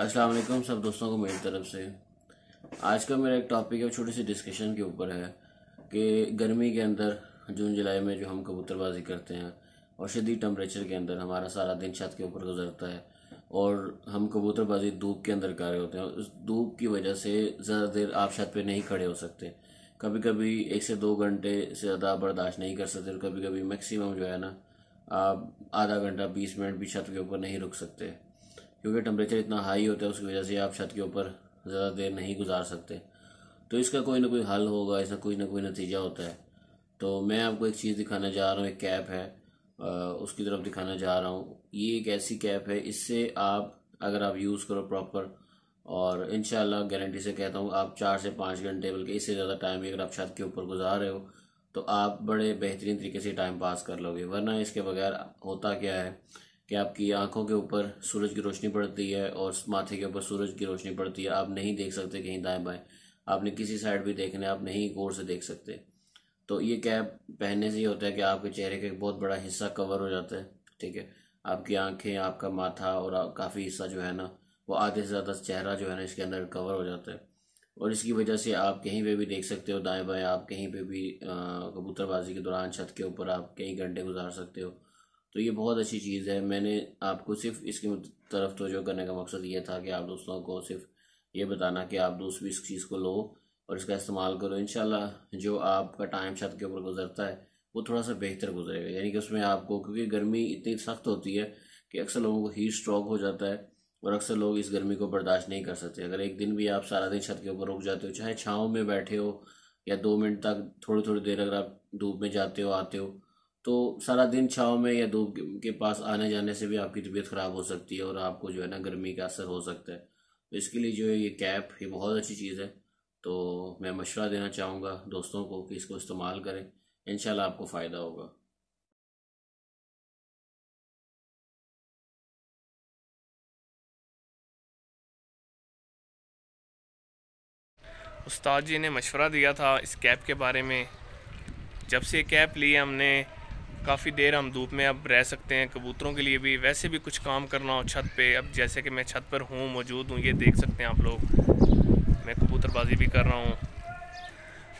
अस्सलाम वालेकुम सब दोस्तों को मेरी तरफ से आज का मेरा एक टॉपिक है छोटी सी डिस्कशन के ऊपर है कि गर्मी के अंदर जून जुलाई में जो हम कबूतरबाजी करते हैं और शदीद टम्परेचर के अंदर हमारा सारा दिन छत के ऊपर गुजरता है और हम कबूतरबाजी धूप के अंदर कर रहे होते हैं उस धूप की वजह से ज़्यादा देर आप छत पर नहीं खड़े हो सकते कभी कभी एक से दो घंटे से ज़्यादा बर्दाश्त नहीं कर सकते और कभी कभी मैक्सिमम जो है ना आप आधा घंटा बीस मिनट भी छत के ऊपर नहीं रुक सकते क्योंकि टेम्परेचर इतना हाई होता है उसकी वजह से आप छत के ऊपर ज़्यादा देर नहीं गुजार सकते तो इसका कोई ना कोई हल होगा इसका कोई ना कोई नतीजा होता है तो मैं आपको एक चीज़ दिखाना चाह रहा हूँ एक कैप है आ, उसकी तरफ दिखाना चाह रहा हूँ ये एक ऐसी कैप है इससे आप अगर आप यूज़ करो प्रॉपर और इन गारंटी से कहता हूँ आप चार से पाँच घंटे बल्कि इससे ज़्यादा टाइम भी अगर आप छत के ऊपर गुजार रहे हो तो आप बड़े बेहतरीन तरीके से टाइम पास कर लोगे वरना इसके बगैर होता क्या है कि आपकी आंखों के ऊपर सूरज की रोशनी पड़ती है और माथे के ऊपर सूरज की रोशनी पड़ती है आप नहीं देख सकते कहीं दाएं बाएं आपने किसी साइड भी देखना आप नहीं गौर से देख सकते तो ये कैप पहनने से ये होता है कि आपके चेहरे का एक बहुत बड़ा हिस्सा कवर हो जाता है ठीक है आपकी आंखें आपका माथा और काफ़ी हिस्सा जो है ना वो आधे से ज़्यादा चेहरा जो है ना इसके अंदर कवर हो जाता है और इसकी वजह से आप कहीं पे भी देख सकते हो दाएं बाएं आप कहीं पे भी कबूतरबाजी के दौरान छत के ऊपर आप कई घंटे गुजार सकते हो तो ये बहुत अच्छी चीज़ है मैंने आपको सिर्फ इसकी तरफ तोजो करने का मकसद ये था कि आप दोस्तों को सिर्फ ये बताना कि आप दोस्त भी इस चीज़ को लो और इसका इस्तेमाल करो इन जो आपका टाइम छत के ऊपर गुजरता है वो थोड़ा सा बेहतर गुजरेगा यानी कि उसमें आपको क्योंकि गर्मी इतनी सख्त होती है कि अक्सर लोगों को हीट स्ट्रोक हो जाता है और अक्सर लोग इस गर्मी को बर्दाश्त नहीं कर सकते अगर एक दिन भी आप सारा दिन छत के ऊपर रुक जाते हो चाहे छाँव में बैठे हो या दो मिनट तक थोड़ी थोड़ी देर अगर आप धूप में जाते हो आते हो तो सारा दिन छाव में या धूप के पास आने जाने से भी आपकी तबीयत ख़राब हो सकती है और आपको जो है ना गर्मी का असर हो सकता है तो इसके लिए जो है ये कैप ये बहुत अच्छी चीज़ है तो मैं मशवरा देना चाहूँगा दोस्तों को कि इसको इस्तेमाल करें इन आपको फ़ायदा होगा उस्ताद जी ने मशवरा दिया था इस कैप के बारे में जब से कैप ली हमने काफ़ी देर हम धूप में अब रह सकते हैं कबूतरों के लिए भी वैसे भी कुछ काम करना हो छत पे अब जैसे कि मैं छत पर हूँ मौजूद हूँ ये देख सकते हैं आप लोग मैं कबूतरबाजी भी कर रहा हूँ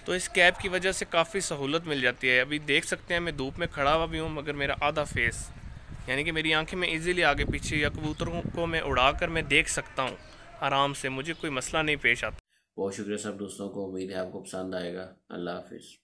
तो इस कैब की वजह से काफ़ी सहूलत मिल जाती है अभी देख सकते हैं मैं धूप में खड़ा हुआ भी हूँ मगर मेरा आधा फेस यानी कि मेरी आँखें में इजीली आगे पीछे या कबूतरों को मैं उड़ा कर मैं देख सकता हूँ आराम से मुझे कोई मसला नहीं पेश आता बहुत शुक्रिया सब दोस्तों को उम्मीद है आपको पसंद आएगा अल्लाह हाफिज़